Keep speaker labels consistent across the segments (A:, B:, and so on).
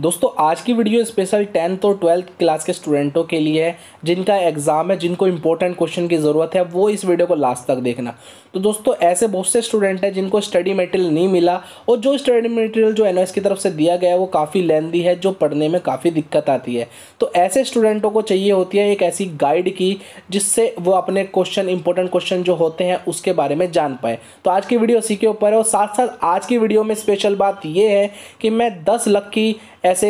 A: दोस्तों आज की वीडियो स्पेशल टेंथ और ट्वेल्थ क्लास के स्टूडेंटों के लिए है जिनका एग्ज़ाम है जिनको इंपॉर्टेंट क्वेश्चन की ज़रूरत है वो इस वीडियो को लास्ट तक देखना तो दोस्तों ऐसे बहुत से स्टूडेंट हैं जिनको स्टडी मटेरियल नहीं मिला और जो स्टडी मटेरियल जो एन की तरफ से दिया गया है वो काफ़ी लेंदी है जो पढ़ने में काफ़ी दिक्कत आती है तो ऐसे स्टूडेंटों को चाहिए होती है एक ऐसी गाइड की जिससे वो अपने क्वेश्चन इंपॉर्टेंट क्वेश्चन जो होते हैं उसके बारे में जान पाए तो आज की वीडियो इसी के ऊपर है और साथ साथ आज की वीडियो में स्पेशल बात ये है कि मैं दस लख की ऐसे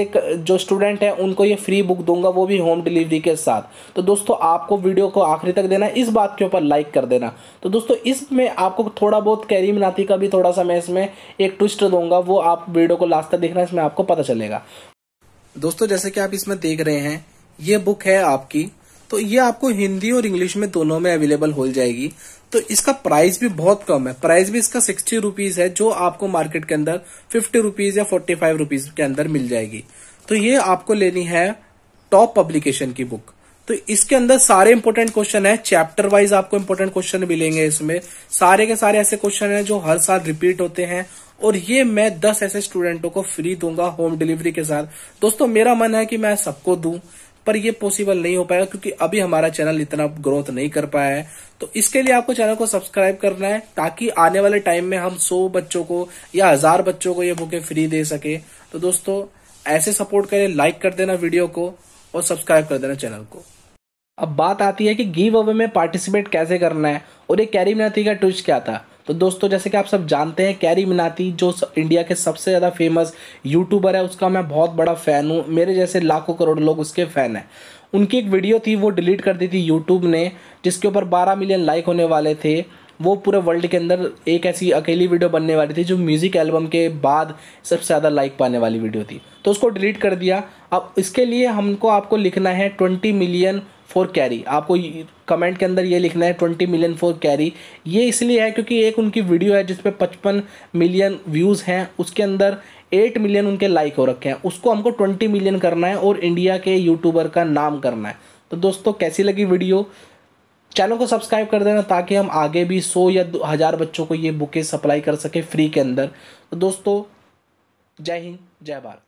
A: जो स्टूडेंट हैं उनको ये फ्री बुक दूंगा वो भी होम डिलीवरी के साथ तो दोस्तों आपको वीडियो को आखिरी तक देना इस बात के ऊपर लाइक कर देना तो दोस्तों इसमें आपको थोड़ा बहुत कैरी मिनाती का भी थोड़ा सा मैं इसमें एक ट्विस्ट दूंगा वो आप वीडियो को लास्ट तक देखना इसमें आपको पता चलेगा दोस्तों जैसे कि आप इसमें देख रहे हैं ये बुक है आपकी तो ये आपको हिंदी और इंग्लिश में दोनों में अवेलेबल हो जाएगी तो इसका प्राइस भी बहुत कम है प्राइस भी इसका सिक्सटी रुपीज है जो आपको मार्केट के अंदर फिफ्टी रुपीज या फोर्टी फाइव रुपीज के अंदर मिल जाएगी तो ये आपको लेनी है टॉप पब्लिकेशन की बुक तो इसके अंदर सारे इंपोर्टेंट क्वेश्चन है चैप्टर वाइज आपको इंपोर्टेंट क्वेश्चन मिलेंगे इसमें सारे के सारे ऐसे क्वेश्चन है जो हर साल रिपीट होते हैं और ये मैं दस ऐसे स्टूडेंटों को फ्री दूंगा होम डिलीवरी के साथ दोस्तों मेरा मन है कि मैं सबको दू पर ये पॉसिबल नहीं हो पाएगा क्योंकि अभी हमारा चैनल इतना ग्रोथ नहीं कर पाया है तो इसके लिए आपको चैनल को सब्सक्राइब करना है ताकि आने वाले टाइम में हम सौ बच्चों को या हजार बच्चों को ये बुकें फ्री दे सके तो दोस्तों ऐसे सपोर्ट करें लाइक कर देना वीडियो को और सब्सक्राइब कर देना चैनल को अब बात आती है कि गिव अवे में पार्टिसिपेट कैसे करना है और ये कैरी मिनाती का ट्विच क्या था तो दोस्तों जैसे कि आप सब जानते हैं कैरी मिनाती जो इंडिया के सबसे ज़्यादा फेमस यूट्यूबर है उसका मैं बहुत बड़ा फ़ैन हूँ मेरे जैसे लाखों करोड़ लोग उसके फ़ैन हैं उनकी एक वीडियो थी वो डिलीट कर दी थी यूट्यूब ने जिसके ऊपर बारह मिलियन लाइक होने वाले थे वो पूरे वर्ल्ड के अंदर एक ऐसी अकेली वीडियो बनने वाली थी जो म्यूज़िक एल्बम के बाद सबसे ज़्यादा लाइक पाने वाली वीडियो थी तो उसको डिलीट कर दिया अब इसके लिए हमको आपको लिखना है ट्वेंटी मिलियन फॉर कैरी आपको कमेंट के अंदर ये लिखना है ट्वेंटी मिलियन फॉर कैरी ये इसलिए है क्योंकि एक उनकी वीडियो है जिसपे पचपन मिलियन व्यूज़ हैं उसके अंदर एट मिलियन उनके लाइक हो रखे हैं उसको हमको ट्वेंटी मिलियन करना है और इंडिया के यूट्यूबर का नाम करना है तो दोस्तों कैसी लगी वीडियो चैनल को सब्सक्राइब कर देना ताकि हम आगे भी सौ या हज़ार बच्चों को ये बुकें सप्लाई कर सकें फ्री के अंदर तो दोस्तों जय हिंद जय भारत